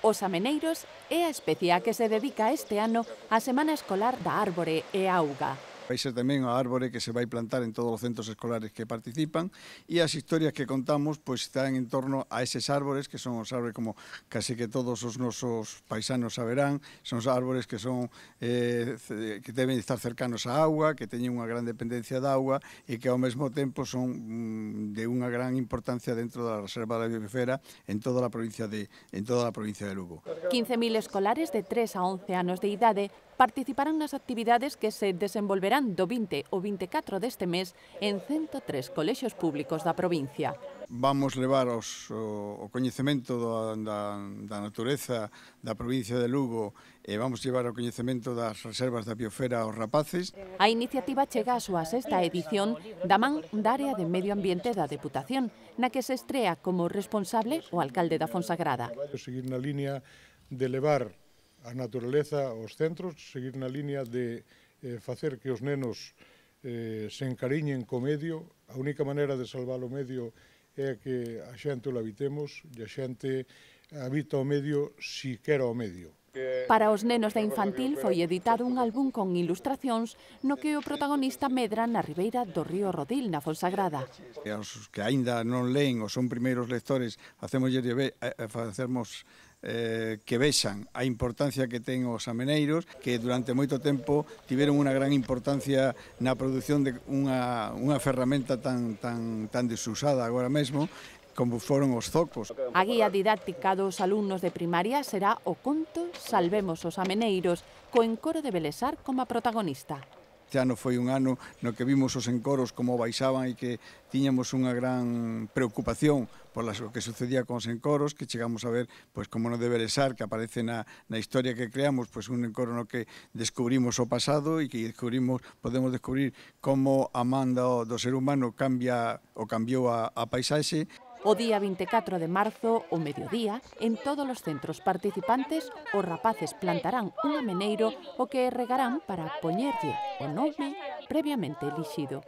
Os ameneiros é a especie a que se dedica este ano a Semana Escolar da Árbore e Auga. Vai ser tamén a árbore que se vai plantar en todos os centros escolares que participan e as historias que contamos pois están en torno a eses árbores que son os árbores como casi que todos os nosos paisanos saberán, son os árbores que son eh, que deben estar cercanos á agua, que teñen unha gran dependencia da agua e que ao mesmo tempo son mm, de unha gran importancia dentro da Reserva da Biosfera en toda a provincia de en toda a provincia de Lugo. 15.000 escolares de 3 a 11 anos de idade participarán nas actividades que se desenvolverán do 20 ao 24 deste mes en 103 colexios públicos da provincia. Vamos levar os, o, o coñecemento da, da natureza da provincia de Lugo e vamos llevar o coñecemento das reservas da biosfera aos rapaces. A iniciativa chega a súa sexta edición da man da área de medio ambiente da Deputación, na que se estrea como responsable o alcalde da Fonsagrada. Seguir na línea de levar a naturaleza os centros, seguir na línea de eh, facer que os nenos eh, se encariñen co medio. A única maneira de salvar o medio é que a xente o habitemos e a xente habita o medio si quer o medio. Para os nenos da infantil foi editado un álbum con ilustracións no que o protagonista medra na ribeira do río Rodil, na Fonsagrada. E aos que aínda non leen ou son primeiros lectores, eh, eh, facemos, facemos eh, que vexan a importancia que ten os ameneiros, que durante moito tempo tiveron unha gran importancia na produción de unha, unha ferramenta tan, tan, tan desusada agora mesmo, como foron os zocos. A guía didáctica dos alumnos de primaria será o conto Salvemos os ameneiros, co encoro de Belesar como protagonista. Este ano foi un ano no que vimos os encoros como baixaban e que tiñamos unha gran preocupación por o que sucedía con os encoros, que chegamos a ver pois, como no debe lesar, que aparece na, na historia que creamos, pois, un encoro no que descubrimos o pasado e que descubrimos, podemos descubrir como a manda do, ser humano cambia ou cambiou a, a paisaxe. O día 24 de marzo, o mediodía, en todos os centros participantes, os rapaces plantarán un ameneiro o que regarán para poñerlle o nome previamente elixido.